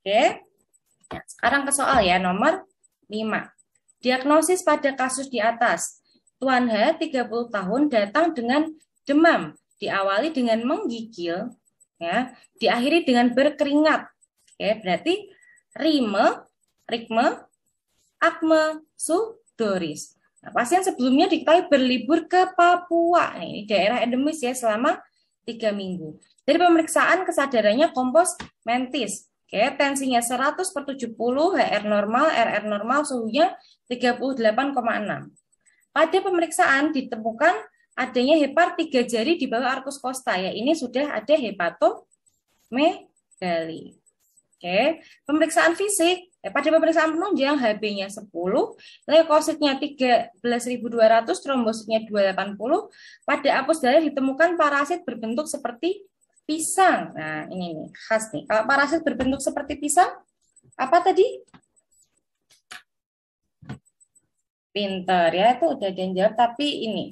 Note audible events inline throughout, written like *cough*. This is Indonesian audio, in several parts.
Oke. Ya, sekarang ke soal ya, nomor 5. Diagnosis pada kasus di atas. Tuan H, 30 tahun, datang dengan demam, diawali dengan menggigil, ya, diakhiri dengan berkeringat. Oke, berarti rime, rikme, akme, sudoris. Nah, pasien sebelumnya diketahui berlibur ke Papua, nih, ini daerah endemis ya, selama tiga minggu. Dari pemeriksaan kesadarannya kompos mentis, Oke, tensinya 100 per 70, HR normal, RR normal, suhunya 38,6. Pada pemeriksaan ditemukan adanya hepar tiga jari di bawah arkus costa ya. Ini sudah ada hepatomegali. Oke, pemeriksaan fisik ya, pada pemeriksaan penunjang HB-nya 10, leukositnya 13.200, trombositnya 280. Pada apus darah ditemukan parasit berbentuk seperti pisang. Nah, ini nih, khas nih. Kalau parasit berbentuk seperti pisang, apa tadi? Pinter ya, itu udah ada yang jawab, tapi ini.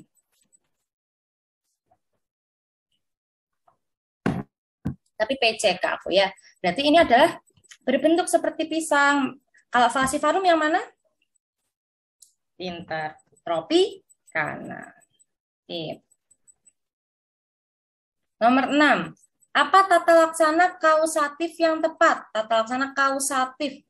Tapi PCK aku ya. Berarti ini adalah berbentuk seperti pisang. Kalau falsifarum yang mana? Pinter. Tropi tip Nomor 6. Apa tata laksana kausatif yang tepat? Tata laksana kausatif.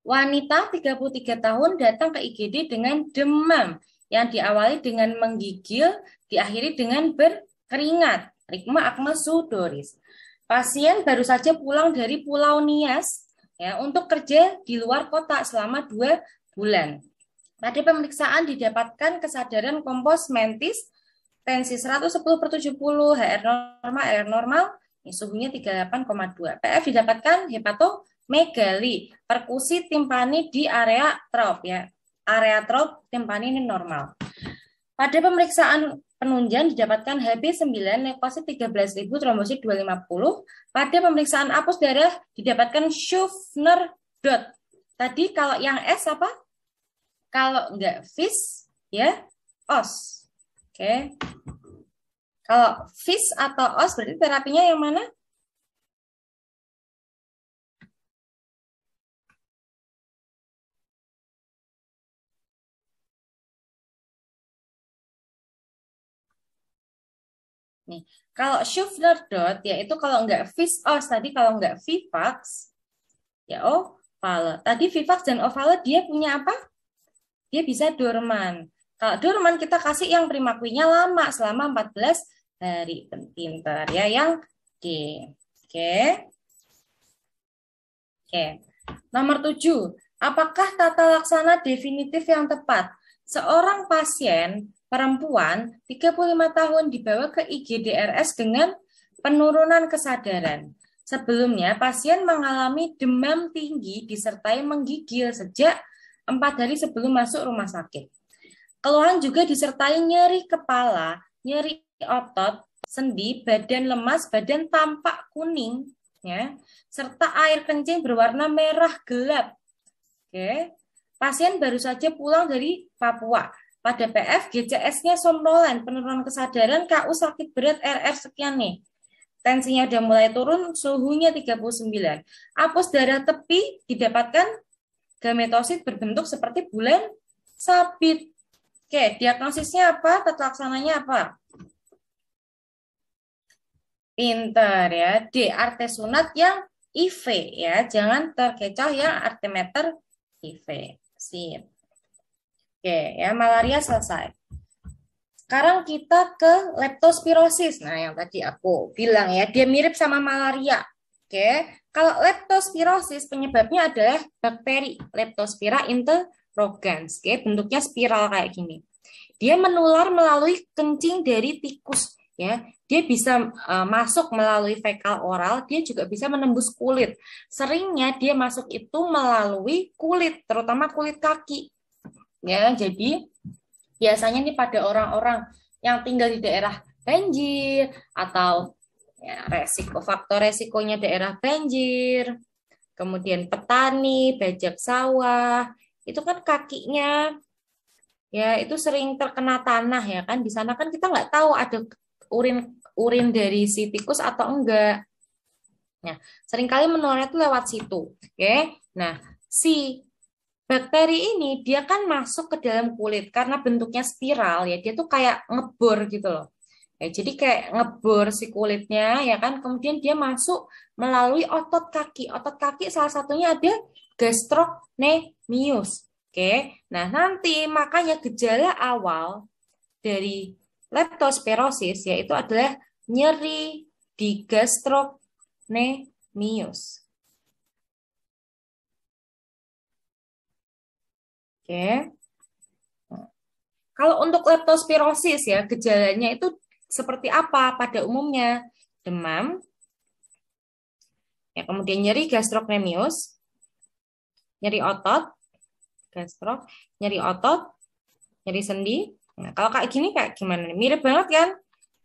Wanita 33 tahun datang ke IGD dengan demam yang diawali dengan menggigil, diakhiri dengan berkeringat. Rikma Akmal Sudoris. Pasien baru saja pulang dari Pulau Nias ya, untuk kerja di luar kota selama dua bulan. Pada pemeriksaan didapatkan kesadaran kompos mentis tensi 110 per 70, HR normal, LR normal, suhunya 38,2. PF didapatkan hepatomegali, perkusi timpani di area trop ya. Area trop timpani ini normal. Pada pemeriksaan penunjang didapatkan Hb9 leukosit 13.000 trombosit 250. Pada pemeriksaan apus darah didapatkan schuffner dot. Tadi kalau yang S apa? Kalau enggak FIS ya OS. Oke. Kalau fish atau OS berarti terapinya yang mana? Nih, kalau shifter dot yaitu kalau nggak fish os tadi kalau nggak vivax ya oh Tadi vivax dan ovale dia punya apa? Dia bisa dorman. Kalau dorman kita kasih yang primakuinya lama selama 14 hari. Pintar ya yang D. Oke. Oke. Nomor 7. Apakah tata laksana definitif yang tepat? Seorang pasien perempuan 35 tahun dibawa ke igd rs dengan penurunan kesadaran. Sebelumnya, pasien mengalami demam tinggi disertai menggigil sejak empat hari sebelum masuk rumah sakit. Keluhan juga disertai nyeri kepala, nyeri otot, sendi, badan lemas, badan tampak kuning, ya, serta air kencing berwarna merah gelap. Oke. Pasien baru saja pulang dari Papua. Pada PF, GCS-nya somnolen, penurunan kesadaran, KU sakit berat, RR sekian nih. Tensinya sudah mulai turun, suhunya 39. Apus darah tepi didapatkan gametosit berbentuk seperti bulan sabit. Oke, diagnosisnya apa? Tata laksananya apa? Pinter ya. di Arte sunat yang IV ya. Jangan terkecoh yang artimeter IV. Sip. Oke, ya malaria selesai. Sekarang kita ke leptospirosis. Nah, yang tadi aku bilang ya, dia mirip sama malaria. Oke. Kalau leptospirosis penyebabnya adalah bakteri Leptospira interrogans. Oke, bentuknya spiral kayak gini. Dia menular melalui kencing dari tikus ya. Dia bisa uh, masuk melalui fekal oral, dia juga bisa menembus kulit. Seringnya dia masuk itu melalui kulit, terutama kulit kaki. Ya, jadi biasanya ini pada orang-orang yang tinggal di daerah banjir atau ya, resiko faktor resikonya daerah banjir, kemudian petani, bajak sawah, itu kan kakinya ya itu sering terkena tanah ya kan di sana kan kita nggak tahu ada urin urin dari si tikus atau enggak nah seringkali menularnya itu lewat situ oke nah si bakteri ini dia kan masuk ke dalam kulit karena bentuknya spiral ya dia tuh kayak ngebor gitu loh ya, jadi kayak ngebor si kulitnya ya kan kemudian dia masuk melalui otot kaki otot kaki salah satunya ada gastrocnemius Oke, nah nanti makanya gejala awal dari leptospirosis yaitu adalah nyeri di gastrocnemius. Oke. Nah, kalau untuk leptospirosis ya, gejalanya itu seperti apa pada umumnya? Demam, ya kemudian nyeri gastrocnemius, nyeri otot, gastrof, nyeri otot, nyeri sendi. Nah, kalau kayak gini kayak gimana? nih? Mirip banget kan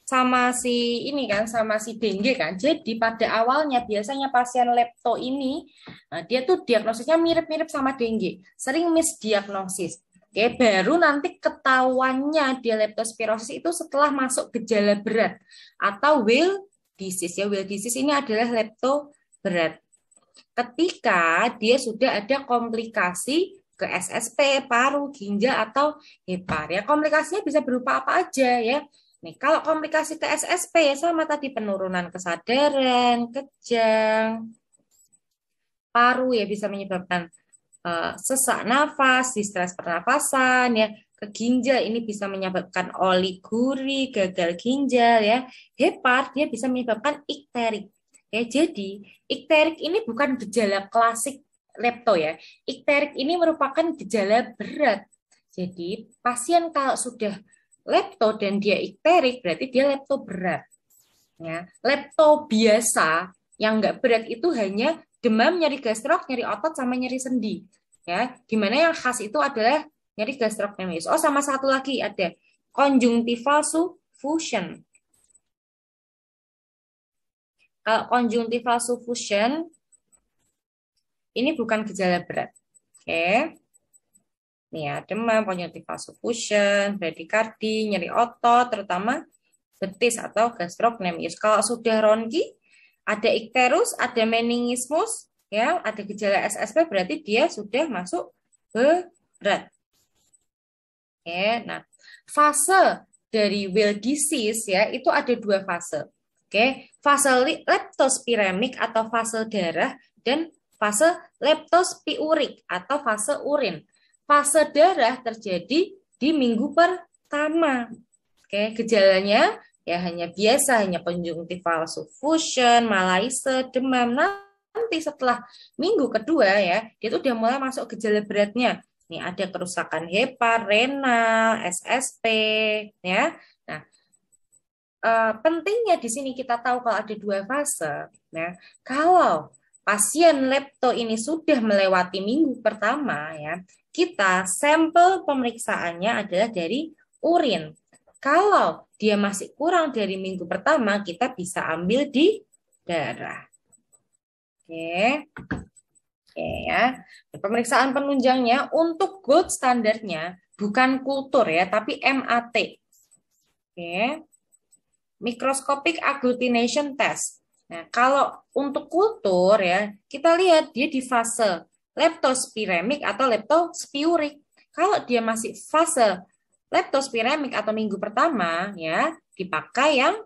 sama si ini kan sama si dengue kan. Jadi pada awalnya biasanya pasien lepto ini nah, dia tuh diagnosisnya mirip-mirip sama dengue, sering misdiagnosis. Oke, baru nanti ketahuannya dia leptospirosis itu setelah masuk gejala berat atau will disease ya. Will disease ini adalah lepto berat. Ketika dia sudah ada komplikasi ke SSP, paru, ginjal atau hepar. Ya, komplikasinya bisa berupa apa aja ya. Nih, kalau komplikasi ke SSP ya sama tadi penurunan kesadaran, kejang, paru ya bisa menyebabkan uh, sesak nafas, distres pernapasan ya, ke ginjal ini bisa menyebabkan oliguri, gagal ginjal ya. Hepar dia bisa menyebabkan ikterik. Ya, jadi ikterik ini bukan gejala klasik lepto ya. Ikterik ini merupakan gejala berat. Jadi pasien kalau sudah lepto dan dia ikterik berarti dia lepto berat. Ya, lepto biasa yang nggak berat itu hanya demam, nyeri gastrok, nyeri otot sama nyeri sendi. Ya, gimana yang khas itu adalah nyeri gastrok pneumonis. Oh, sama satu lagi ada konjungtival suffusion. Kalau konjungtival suffusion ini bukan gejala berat. Oke. Okay. ya, demam, konjungtif vasopusion, bradikardi, nyeri otot, terutama betis atau gastrocnemius. Kalau sudah ronki, ada ikterus, ada meningismus, ya, ada gejala SSP berarti dia sudah masuk berat. Oke, nah fase dari well disease ya itu ada dua fase. Oke, fase leptospiremik atau fase darah dan fase leptospiurik atau fase urin. Fase darah terjadi di minggu pertama. Oke, gejalanya ya hanya biasa, hanya konjungtival suffusion, malaise, demam. Nanti setelah minggu kedua ya, dia tuh udah mulai masuk gejala beratnya. Nih ada kerusakan hepar, renal, SSP, ya. Nah, Uh, pentingnya di sini kita tahu kalau ada dua fase. Nah, kalau pasien lepto ini sudah melewati minggu pertama ya, kita sampel pemeriksaannya adalah dari urin. Kalau dia masih kurang dari minggu pertama, kita bisa ambil di darah. Oke. Oke ya. Pemeriksaan penunjangnya untuk gold standarnya bukan kultur ya, tapi MAT. Oke. mikroskopik agglutination test Nah, kalau untuk kultur ya, kita lihat dia di fase leptospiremik atau leptospiurik. Kalau dia masih fase leptospiremik atau minggu pertama ya, dipakai yang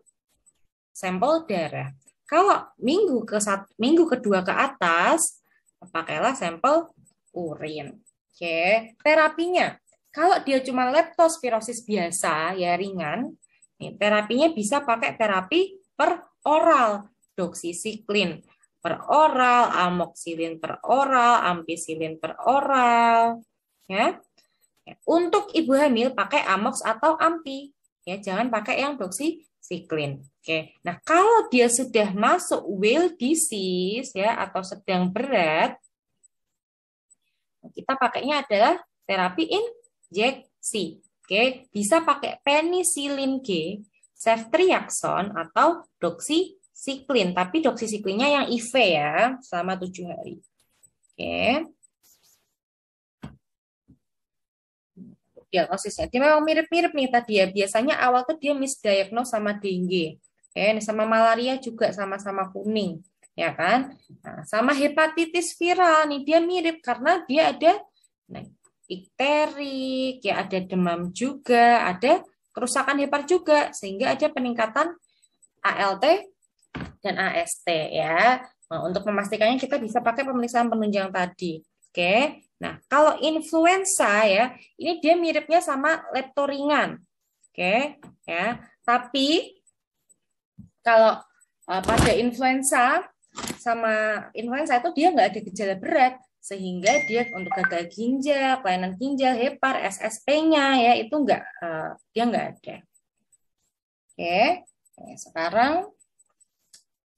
sampel darah. Kalau minggu ke satu, minggu kedua ke atas, pakailah sampel urin. Oke, terapinya. Kalau dia cuma leptospirosis biasa ya ringan, nih, terapinya bisa pakai terapi per oral doxycycline per oral, amoxicillin per oral, ampicilin per oral, ya. ya. Untuk ibu hamil pakai amox atau ampi, ya jangan pakai yang doxycycline. Oke. Nah, kalau dia sudah masuk well disease ya atau sedang berat, kita pakainya adalah terapi injeksi. Oke, bisa pakai penisilin G, ceftriaxone atau doxycycline doxycycline, tapi doxycycline-nya yang IV ya, selama tujuh hari. Oke. Okay. Diagnosisnya, dia memang mirip-mirip nih tadi ya. Biasanya awal tuh dia misdiagnose sama dengue. Oke, okay. sama malaria juga sama-sama kuning, ya kan? Nah, sama hepatitis viral nih dia mirip karena dia ada nah, ikterik, ya ada demam juga, ada kerusakan hepar juga, sehingga ada peningkatan ALT dan AST ya. Nah, untuk memastikannya kita bisa pakai pemeriksaan penunjang tadi. Oke. Nah, kalau influenza ya, ini dia miripnya sama lepto ringan. Oke, ya. Tapi kalau eh, pada influenza sama influenza itu dia nggak ada gejala berat sehingga dia untuk gagal ginjal, kelainan ginjal, hepar, SSP-nya ya itu nggak eh, dia nggak ada. Oke, ya, sekarang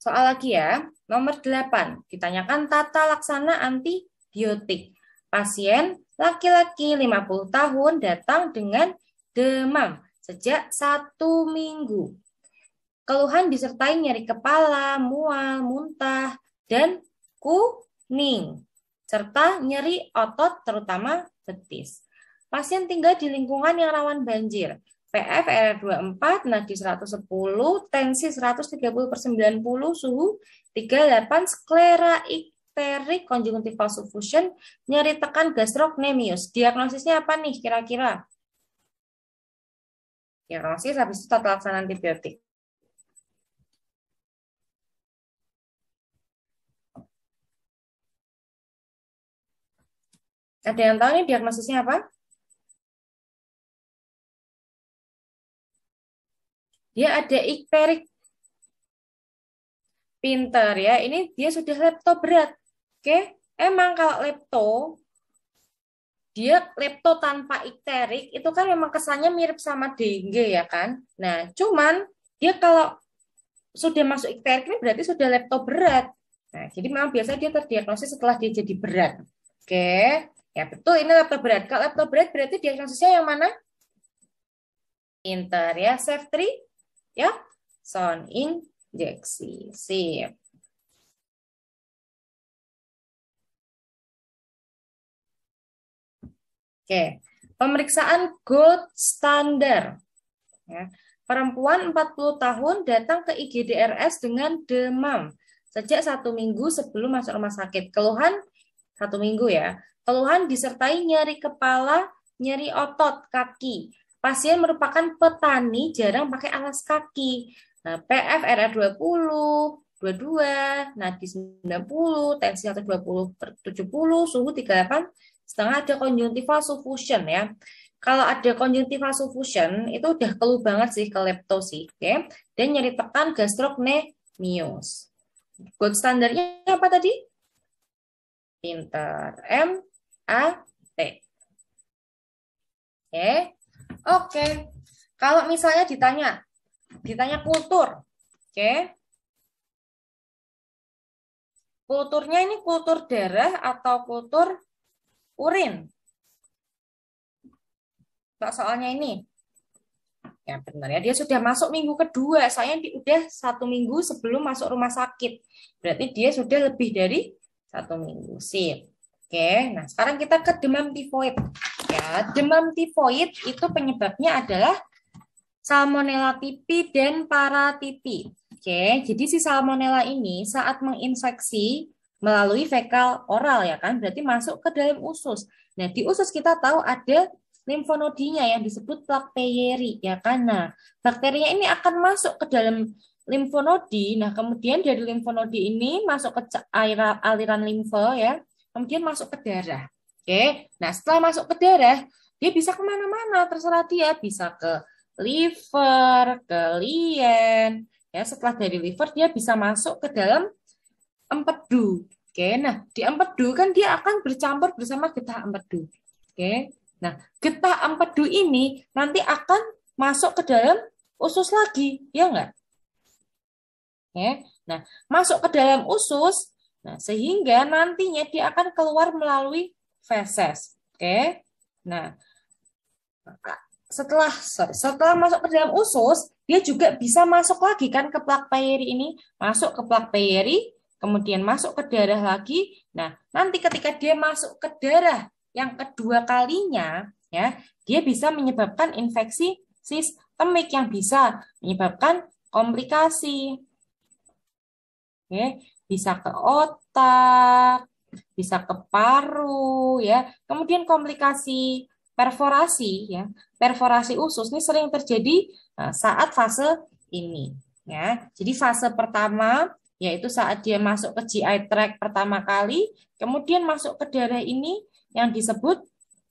Soal lagi ya, nomor 8. Ditanyakan tata laksana antibiotik. Pasien laki-laki 50 tahun datang dengan demam sejak satu minggu. Keluhan disertai nyeri kepala, mual, muntah, dan kuning, serta nyeri otot terutama betis. Pasien tinggal di lingkungan yang rawan banjir. PF R24, nadi 110, tensi 130 per 90, suhu 38, sklera ikterik, konjungtival suffusion, nyeri tekan gastrocnemius. Diagnosisnya apa nih kira-kira? Diagnosis habis itu tata laksana antibiotik. Ada yang tahu nih diagnosisnya apa? Dia ada ikterik pinter ya. Ini dia sudah lepto berat. Oke, emang kalau lepto dia lepto tanpa ikterik itu kan memang kesannya mirip sama dengue ya kan. Nah, cuman dia kalau sudah masuk ikterik ini berarti sudah lepto berat. Nah, jadi memang biasa dia terdiagnosis setelah dia jadi berat. Oke. Ya betul ini lepto berat. Kalau lepto berat berarti diagnosisnya yang mana? inter ya. Safe ya sound injeksi sip Oke, pemeriksaan good standard Ya. Perempuan 40 tahun datang ke IGDRS dengan demam sejak satu minggu sebelum masuk rumah sakit. Keluhan satu minggu ya. Keluhan disertai nyeri kepala, nyeri otot, kaki, Pasien merupakan petani jarang pakai alas kaki. Nah, PF RR20, 22, nadi 90, tensi 120 per 70, suhu 38, setengah ada konjungtival suffusion ya. Kalau ada konjungtival suffusion itu udah keluh banget sih ke lepto sih, oke. Ya. Okay? Dan nyeri tekan gastrocnemius. Gold standarnya apa tadi? Pinter. M A T. Oke. Okay. Oke. Okay. Kalau misalnya ditanya, ditanya kultur. Oke. Okay. Kulturnya ini kultur darah atau kultur urin? Tidak soalnya ini. Ya benar ya, dia sudah masuk minggu kedua. Saya udah satu minggu sebelum masuk rumah sakit. Berarti dia sudah lebih dari satu minggu. sih. Oke, nah sekarang kita ke demam tifoid ya, demam tifoid itu penyebabnya adalah Salmonella tipi dan paratipi. Oke, jadi si salmonella ini saat menginfeksi melalui fekal oral ya kan, berarti masuk ke dalam usus. Nah, di usus kita tahu ada limfonodinya yang disebut plak Peyeri ya kan. Nah, bakterinya ini akan masuk ke dalam limfonodi. Nah, kemudian dari limfonodi ini masuk ke aliran limfe ya, kemudian masuk ke darah. Oke, nah setelah masuk ke darah, dia bisa kemana-mana, terserah dia bisa ke liver, ke lien. Ya, setelah dari liver dia bisa masuk ke dalam empedu. Oke, nah di empedu kan dia akan bercampur bersama getah empedu. Oke, nah getah empedu ini nanti akan masuk ke dalam usus lagi, ya enggak? Ya, nah masuk ke dalam usus, nah sehingga nantinya dia akan keluar melalui feses. Oke. Okay? Nah, setelah setelah masuk ke dalam usus, dia juga bisa masuk lagi kan ke plak peyeri ini, masuk ke plak peyeri, kemudian masuk ke darah lagi. Nah, nanti ketika dia masuk ke darah yang kedua kalinya, ya, dia bisa menyebabkan infeksi sistemik yang bisa menyebabkan komplikasi. Oke, bisa ke otak, bisa ke paru ya. Kemudian komplikasi perforasi ya. Perforasi usus ini sering terjadi eh, saat fase ini ya. Jadi fase pertama yaitu saat dia masuk ke GI tract pertama kali, kemudian masuk ke daerah ini yang disebut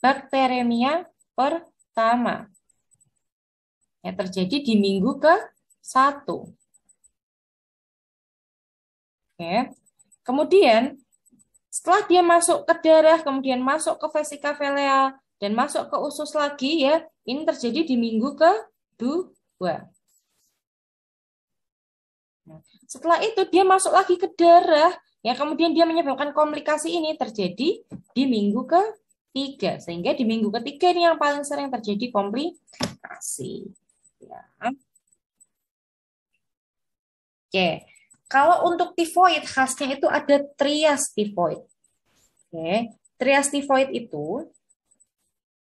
bakteremia pertama. Ya, terjadi di minggu ke satu Oke. Kemudian setelah dia masuk ke darah, kemudian masuk ke vesika velea, dan masuk ke usus lagi ya, ini terjadi di minggu ke-2. Nah, setelah itu dia masuk lagi ke darah, ya kemudian dia menyebabkan komplikasi ini terjadi di minggu ke-3. Sehingga di minggu ketiga ini yang paling sering terjadi komplikasi. Ya. Oke, kalau untuk tifoid khasnya itu ada trias tifoid. Okay. Trias tifoid itu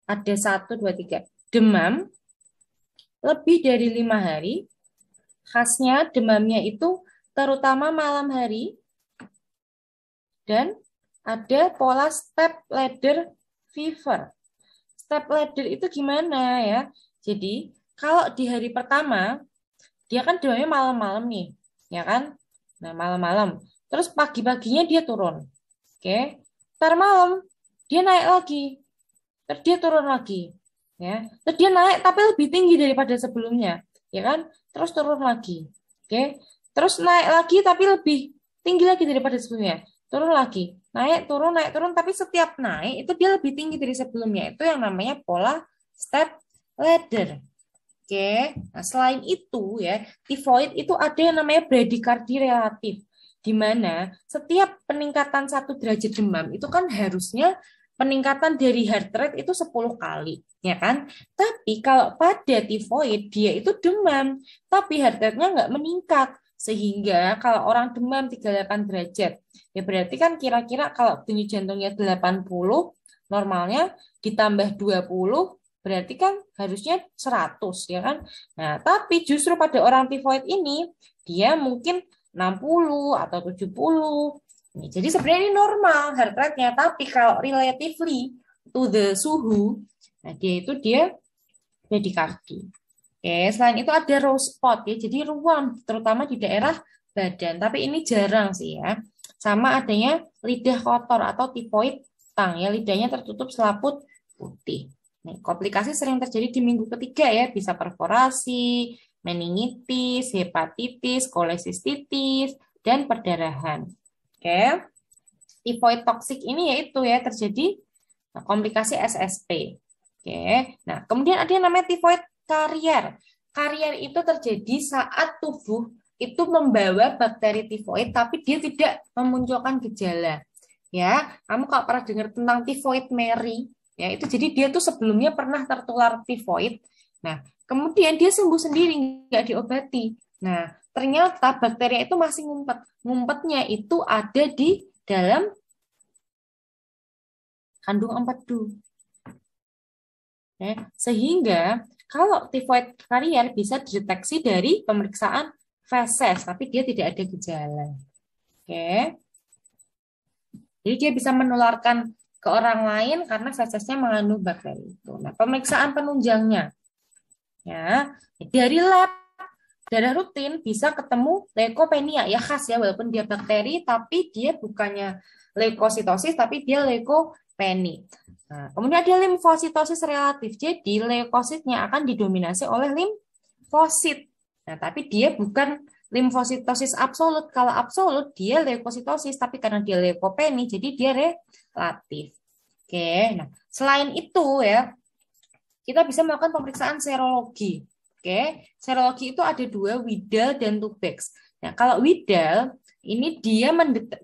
ada satu dua tiga Demam lebih dari lima hari. Khasnya demamnya itu terutama malam hari. Dan ada pola step ladder fever. Step ladder itu gimana ya? Jadi kalau di hari pertama dia kan demamnya malam-malam nih, ya kan? Nah malam-malam. Terus pagi-paginya dia turun, oke? Ntar malam dia naik lagi, terus dia turun lagi, ya. Terus dia naik tapi lebih tinggi daripada sebelumnya, ya kan? Terus turun lagi, oke? Terus naik lagi tapi lebih tinggi lagi daripada sebelumnya, turun lagi, naik turun naik turun tapi setiap naik itu dia lebih tinggi dari sebelumnya. Itu yang namanya pola step ladder. Oke, nah selain itu ya, tifoid itu ada yang namanya bradikardi relatif di mana setiap peningkatan satu derajat demam itu kan harusnya peningkatan dari heart rate itu 10 kali, ya kan? Tapi kalau pada tifoid dia itu demam, tapi heart rate-nya nggak meningkat. Sehingga kalau orang demam 38 derajat, ya berarti kan kira-kira kalau denyut jantungnya 80, normalnya ditambah 20, berarti kan harusnya 100, ya kan? Nah, tapi justru pada orang tifoid ini, dia mungkin 60 atau 70. Nih, jadi sebenarnya ini normal heart rate-nya, tapi kalau relatively to the suhu, nah dia itu dia jadi kaki. Oke, selain itu ada raw spot ya, jadi ruam terutama di daerah badan, tapi ini jarang sih ya. Sama adanya lidah kotor atau tipoid tang ya, lidahnya tertutup selaput putih. Nih, komplikasi sering terjadi di minggu ketiga ya, bisa perforasi, meningitis, hepatitis, kolesistitis, dan perdarahan. Oke. Okay. Tifoid toksik ini yaitu ya terjadi nah, komplikasi SSP. Oke. Nah, kemudian ada yang namanya tifoid karier. Karier itu terjadi saat tubuh itu membawa bakteri tifoid tapi dia tidak memunculkan gejala. Ya, kamu kalau pernah dengar tentang tifoid Mary, ya itu jadi dia tuh sebelumnya pernah tertular tifoid. Nah, Kemudian dia sembuh sendiri, nggak diobati. Nah, ternyata bakteri itu masih ngumpet. Ngumpetnya itu ada di dalam kandung empedu. Ya, sehingga kalau tifoid karier bisa dideteksi dari pemeriksaan feses, tapi dia tidak ada gejala. Oke. Jadi dia bisa menularkan ke orang lain karena fesesnya mengandung bakteri itu. Nah, pemeriksaan penunjangnya ya dari lab darah rutin bisa ketemu leukopenia ya khas ya walaupun dia bakteri tapi dia bukannya leukositosis tapi dia leukopeni Nah, kemudian ada limfositosis relatif. Jadi leukositnya akan didominasi oleh limfosit. Nah, tapi dia bukan limfositosis absolut. Kalau absolut dia leukositosis tapi karena dia leukopeni jadi dia relatif. Oke. Nah, selain itu ya kita bisa melakukan pemeriksaan serologi. Oke, serologi itu ada dua, Widal dan Tubex. Nah, kalau Widal ini dia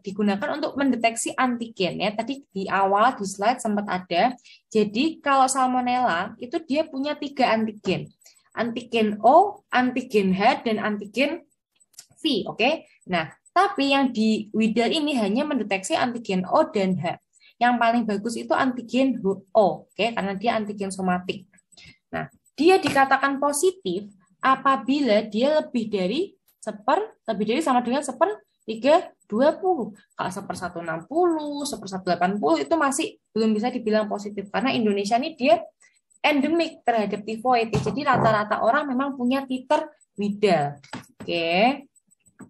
digunakan untuk mendeteksi antigen ya. Tadi di awal di slide sempat ada. Jadi kalau salmonella itu dia punya tiga antigen. Antigen O, antigen H, dan antigen V. Oke, okay? nah tapi yang di Widal ini hanya mendeteksi antigen O dan H. Yang paling bagus itu antigen O, oke, okay? karena dia antigen somatik. Nah, dia dikatakan positif apabila dia lebih dari seper lebih dari sama dengan seper tiga dua puluh kalau seper satu enam puluh seper satu delapan puluh itu masih belum bisa dibilang positif karena Indonesia ini dia endemik terhadap tifoid jadi rata-rata orang memang punya titer widal oke okay.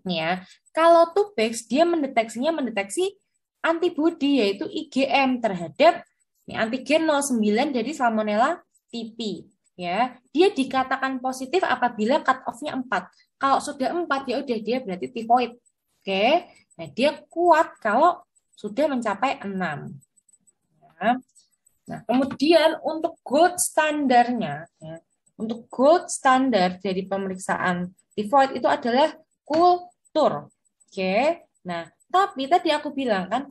ya kalau Tubex dia mendeteksinya mendeteksi antibodi yaitu IgM terhadap nih, antigen 09 dari Salmonella TP ya. Dia dikatakan positif apabila cut off-nya 4. Kalau sudah 4 ya udah dia berarti tifoid. Oke. Nah, dia kuat kalau sudah mencapai 6. Ya. Nah, kemudian untuk gold standarnya ya, untuk gold standar dari pemeriksaan tifoid itu adalah kultur. Oke. Nah, tapi tadi aku bilang kan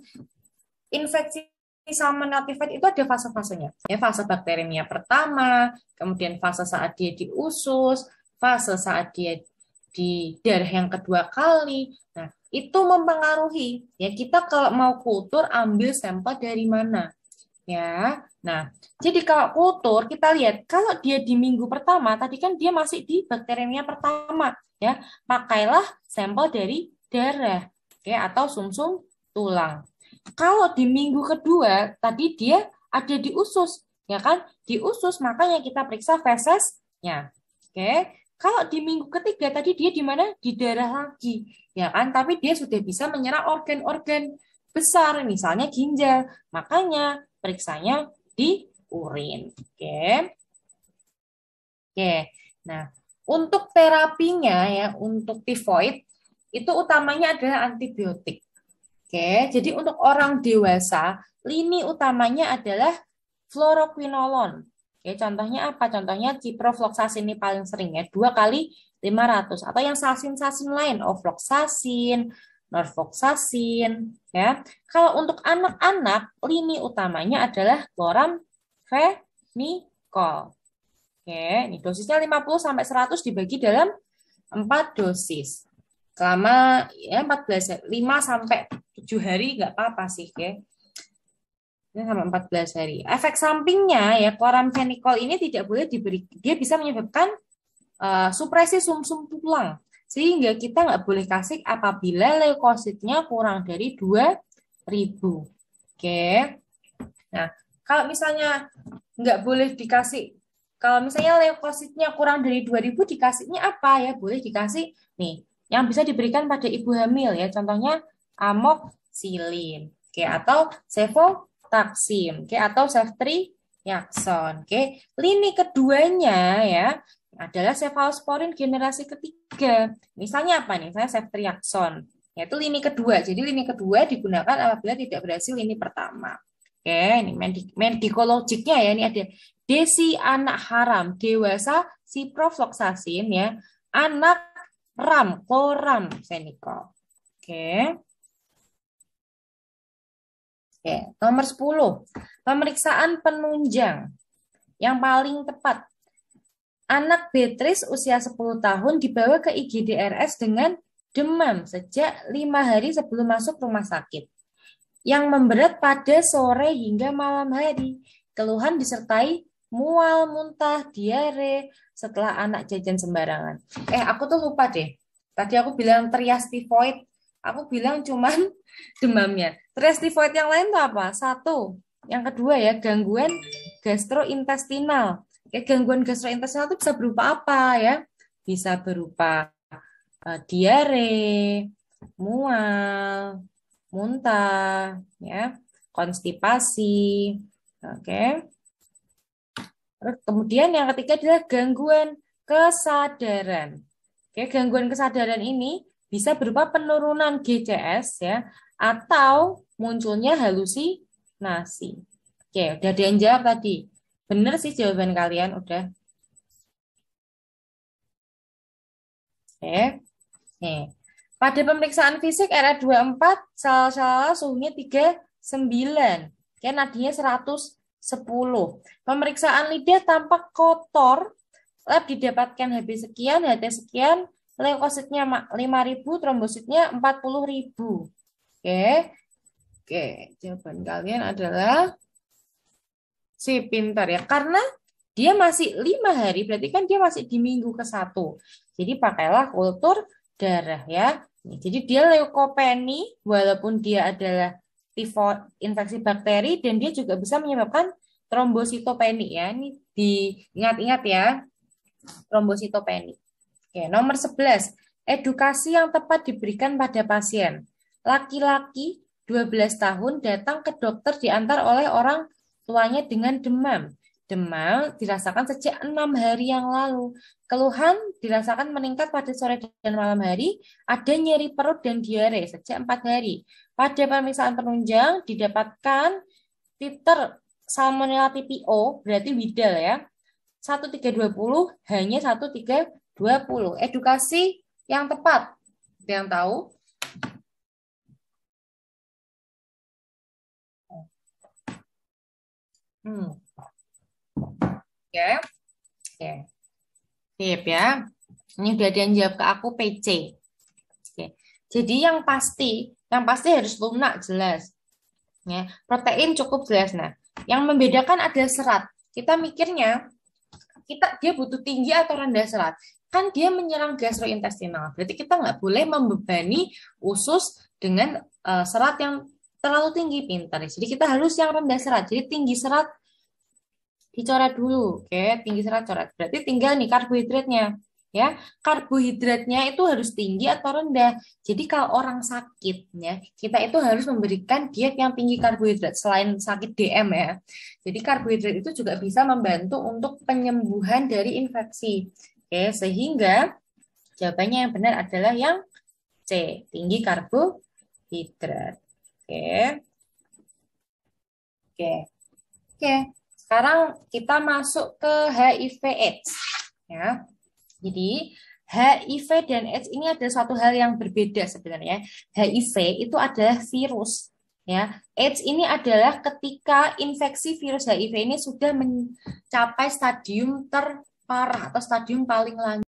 infeksi bisa menotivate itu ada fase-fasenya. Ya, fase bakterimia pertama, kemudian fase saat dia di usus, fase saat dia di darah yang kedua kali. Nah, itu mempengaruhi. Ya, kita kalau mau kultur ambil sampel dari mana? Ya. Nah, jadi kalau kultur kita lihat kalau dia di minggu pertama tadi kan dia masih di bakterimia pertama, ya. Pakailah sampel dari darah, ya, atau sumsum -sum tulang. Kalau di minggu kedua tadi dia ada di usus, ya kan? Di usus makanya kita periksa fesesnya. Oke. Kalau di minggu ketiga tadi dia di mana? Di darah lagi, ya kan? Tapi dia sudah bisa menyerang organ-organ besar, misalnya ginjal. Makanya periksanya di urin. Oke. Oke. Nah, untuk terapinya ya untuk tifoid itu utamanya adalah antibiotik. Oke, jadi untuk orang dewasa, lini utamanya adalah fluoroquinolon. Oke, contohnya apa? Contohnya ciprofloxacin ini paling sering ya, 2 kali 500 atau yang sasin-sasin lain, ofloxacin, norfloxacin, ya. Kalau untuk anak-anak, lini utamanya adalah chloramfenikol. Oke, ini dosisnya 50 sampai 100 dibagi dalam 4 dosis selama ya 14 5 sampai 7 hari nggak apa-apa sih ya. Ini sampai 14 hari. Efek sampingnya ya kloramfenikol ini tidak boleh diberi dia bisa menyebabkan uh, supresi sumsum -sum tulang sehingga kita nggak boleh kasih apabila leukositnya kurang dari 2000. Oke. Nah, kalau misalnya nggak boleh dikasih kalau misalnya leukositnya kurang dari 2000 dikasihnya apa ya? Boleh dikasih nih yang bisa diberikan pada ibu hamil ya. Contohnya amoxicillin, oke atau cefotaxim, oke atau ceftriaxone, oke. Lini keduanya ya adalah cefalosporin generasi ketiga. Misalnya apa nih? saya ceftriaxone. Yaitu lini kedua. Jadi lini kedua digunakan apabila tidak berhasil lini pertama. Oke, ini medikologiknya ya. Ini ada desi anak haram, dewasa ciprofloxacin ya. Anak ram, koram, semikol. Oke. Oke, nomor 10. Pemeriksaan penunjang yang paling tepat. Anak Beatrice usia 10 tahun dibawa ke IGD RS dengan demam sejak lima hari sebelum masuk rumah sakit. Yang memberat pada sore hingga malam hari. Keluhan disertai mual, muntah, diare setelah anak jajan sembarangan. Eh, aku tuh lupa deh. Tadi aku bilang trias tifoid. Aku bilang cuman *laughs* demamnya. Trias tifoid yang lain tuh apa? Satu. Yang kedua ya, gangguan gastrointestinal. Oke, gangguan gastrointestinal itu bisa berupa apa ya? Bisa berupa eh, diare, mual, muntah, ya, konstipasi. Oke. Okay Kemudian yang ketiga adalah gangguan kesadaran. Oke, gangguan kesadaran ini bisa berupa penurunan GCS ya atau munculnya halusinasi. Oke, udah ada yang jawab tadi. Benar sih jawaban kalian udah. Oke. Oke. Pada pemeriksaan fisik RA24 sel-sel suhunya 39. Oke, nadinya 100 10. Pemeriksaan lidah tampak kotor, lab didapatkan Hb sekian, HT sekian, leukositnya 5.000, trombositnya 40.000. Oke. Oke, jawaban kalian adalah si pintar ya. Karena dia masih lima hari, berarti kan dia masih di minggu ke 1 Jadi pakailah kultur darah ya. Jadi dia leukopeni, walaupun dia adalah infeksi bakteri dan dia juga bisa menyebabkan trombositopeni ya Ini diingat-ingat ya, trombositopeni Oke, nomor 11. Edukasi yang tepat diberikan pada pasien. Laki-laki 12 tahun datang ke dokter diantar oleh orang tuanya dengan demam. Demam dirasakan sejak enam hari yang lalu. Keluhan dirasakan meningkat pada sore dan malam hari. Ada nyeri perut dan diare sejak empat hari. Pada pemeriksaan penunjang didapatkan titer Salmonella TPO, berarti widal ya. 1320 hanya 1320. Edukasi yang tepat. Ada yang tahu? Hmm ya. Oke. Sip ya. Ini udah ada yang jawab ke aku PC. Oke. Jadi yang pasti, yang pasti harus lunak jelas. Ya, protein cukup jelas nah. Yang membedakan ada serat. Kita mikirnya kita dia butuh tinggi atau rendah serat kan dia menyerang gastrointestinal. Berarti kita nggak boleh membebani usus dengan uh, serat yang terlalu tinggi pinter. Jadi kita harus yang rendah serat. Jadi tinggi serat dicoret dulu, oke, tinggi serat coret. Berarti tinggal nih karbohidratnya, ya. Karbohidratnya itu harus tinggi atau rendah. Jadi kalau orang sakitnya, kita itu harus memberikan diet yang tinggi karbohidrat selain sakit DM ya. Jadi karbohidrat itu juga bisa membantu untuk penyembuhan dari infeksi. Oke, sehingga jawabannya yang benar adalah yang C, tinggi karbohidrat. Oke. Oke. Oke. Sekarang kita masuk ke HIV AIDS ya. Jadi HIV dan AIDS ini ada satu hal yang berbeda sebenarnya. HIV itu adalah virus ya. AIDS ini adalah ketika infeksi virus HIV ini sudah mencapai stadium terparah atau stadium paling lanjut